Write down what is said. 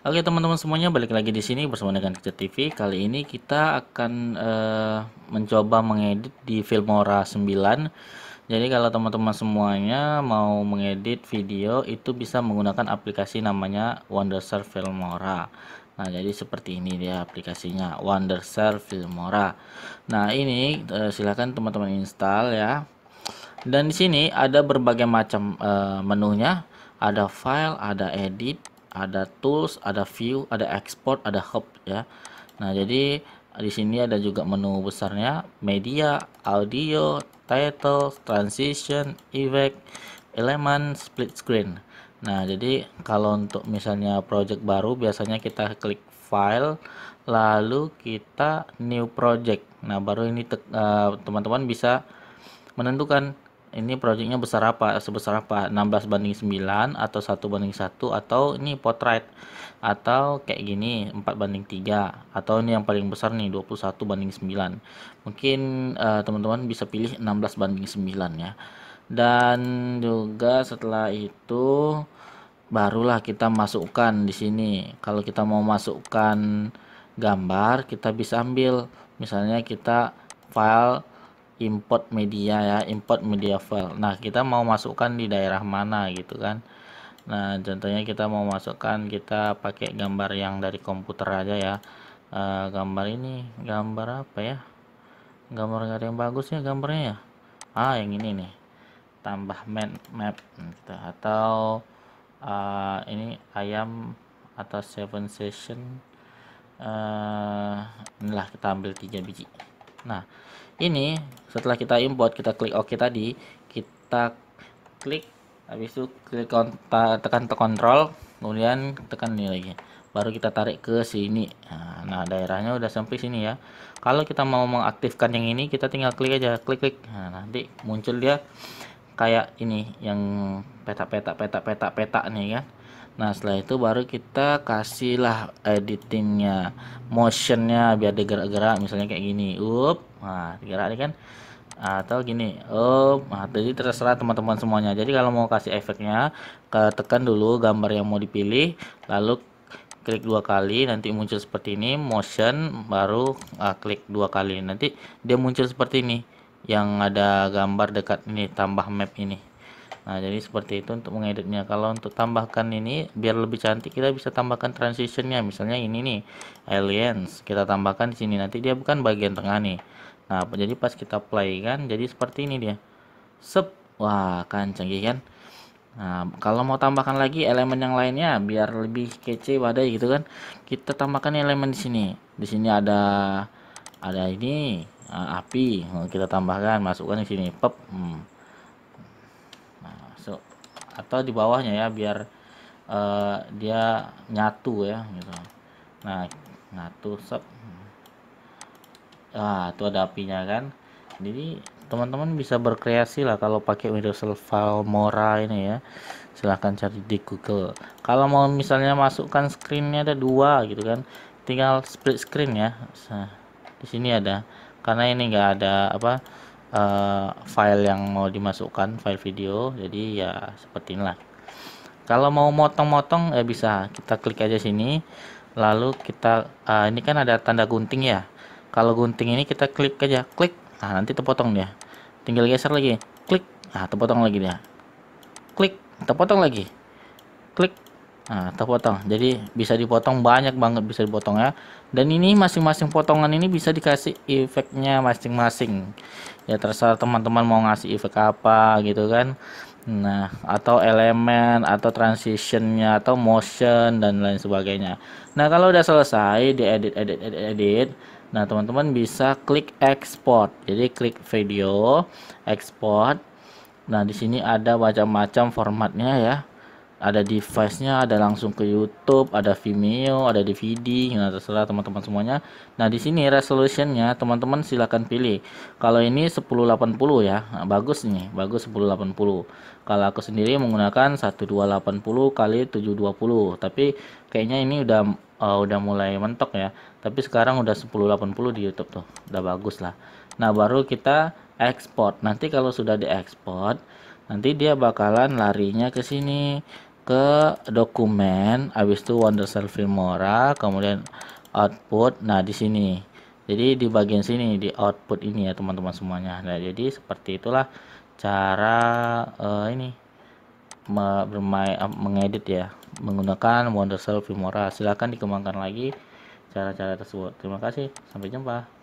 Oke teman-teman semuanya balik lagi di sini bersama dengan Kecil TV. Kali ini kita akan uh, mencoba mengedit di Filmora 9. Jadi kalau teman-teman semuanya mau mengedit video itu bisa menggunakan aplikasi namanya Wondershare Filmora. Nah, jadi seperti ini dia aplikasinya Wondershare Filmora. Nah, ini uh, eh, silahkan teman-teman install ya. Dan di sini ada berbagai macam uh, menunya, ada file, ada edit ada tools ada view ada export ada hub ya nah jadi di sini ada juga menu besarnya media audio title transition effect element, split screen nah jadi kalau untuk misalnya project baru biasanya kita klik file lalu kita new project nah baru ini eh, teman-teman uh, bisa menentukan ini projectnya besar apa sebesar apa 16 banding 9 atau 1 banding 1 atau ini portrait atau kayak gini 4 banding 3 atau ini yang paling besar nih 21 banding 9 mungkin eh, teman-teman uh, teman -teman bisa pilih 16 banding 9 ya dan juga setelah itu barulah kita masukkan di sini kalau kita mau masukkan gambar kita bisa ambil misalnya kita file import media ya import media file nah kita mau masukkan di daerah mana gitu kan nah contohnya kita mau masukkan kita pakai gambar yang dari komputer aja ya e, gambar ini gambar apa ya gambar gak ada yang bagus ya gambarnya ya ah yang ini nih tambah map map hmm, gitu. atau uh, ini ayam atau seven session uh, inilah kita ambil tiga biji Nah, ini setelah kita import, kita klik OK tadi, kita klik habis itu klik tekan kontrol, kemudian tekan ini lagi. Baru kita tarik ke sini. Nah, nah, daerahnya udah sampai sini ya. Kalau kita mau mengaktifkan yang ini, kita tinggal klik aja, klik-klik. Nah, nanti muncul dia kayak ini yang petak-petak petak-petak petak nih Ya Nah setelah itu baru kita kasihlah editingnya, motionnya biar digerak-gerak misalnya kayak gini, up, nah gerak ini kan atau gini, up, nah jadi terserah teman-teman semuanya. Jadi kalau mau kasih efeknya, tekan dulu gambar yang mau dipilih, lalu klik dua kali nanti muncul seperti ini motion baru uh, klik dua kali nanti dia muncul seperti ini yang ada gambar dekat ini tambah map ini nah jadi seperti itu untuk mengeditnya kalau untuk tambahkan ini biar lebih cantik kita bisa tambahkan transitionnya misalnya ini nih aliens kita tambahkan di sini nanti dia bukan bagian tengah nih nah jadi pas kita play kan jadi seperti ini dia sep wah kan canggih iya kan Nah, kalau mau tambahkan lagi elemen yang lainnya biar lebih kece wadah gitu kan. Kita tambahkan elemen di sini. Di sini ada ada ini eh, api. Nah, kita tambahkan masukkan di sini. Pep. Hmm so, atau di bawahnya ya biar uh, dia nyatu ya gitu nah nyatu sep ah itu ada apinya kan jadi teman-teman bisa berkreasi lah kalau pakai Windows Valmora ini ya silahkan cari di Google kalau mau misalnya masukkan screennya ada dua gitu kan tinggal split screen ya nah, di sini ada karena ini enggak ada apa uh, file yang mau dimasukkan file video jadi ya seperti inilah kalau mau motong-motong ya bisa kita klik aja sini lalu kita uh, ini kan ada tanda gunting ya kalau gunting ini kita klik aja klik nah nanti terpotong ya tinggal geser lagi klik nah terpotong lagi dia klik terpotong lagi klik Nah, terpotong. Jadi bisa dipotong banyak banget bisa dipotong ya. Dan ini masing-masing potongan ini bisa dikasih efeknya masing-masing. Ya terserah teman-teman mau ngasih efek apa gitu kan. Nah, atau elemen atau transitionnya atau motion dan lain sebagainya. Nah, kalau udah selesai diedit edit edit edit. Nah, teman-teman bisa klik export. Jadi klik video, export. Nah, di sini ada macam-macam formatnya ya ada device-nya, ada langsung ke YouTube, ada Vimeo, ada DVD, yang nah, terserah teman-teman semuanya. Nah, di sini resolution-nya teman-teman silahkan pilih. Kalau ini 1080 ya, nah, bagus nih, bagus 1080. Kalau aku sendiri menggunakan 1280 kali 720, tapi kayaknya ini udah uh, udah mulai mentok ya. Tapi sekarang udah 1080 di YouTube tuh, udah bagus lah. Nah, baru kita export. Nanti kalau sudah diekspor, nanti dia bakalan larinya ke sini ke dokumen habis itu Wondershell Filmora kemudian output nah di sini jadi di bagian sini di output ini ya teman-teman semuanya nah jadi seperti itulah cara uh, ini bermain eh, mengedit ya menggunakan Wondershell Filmora silahkan dikembangkan lagi cara-cara tersebut terima kasih sampai jumpa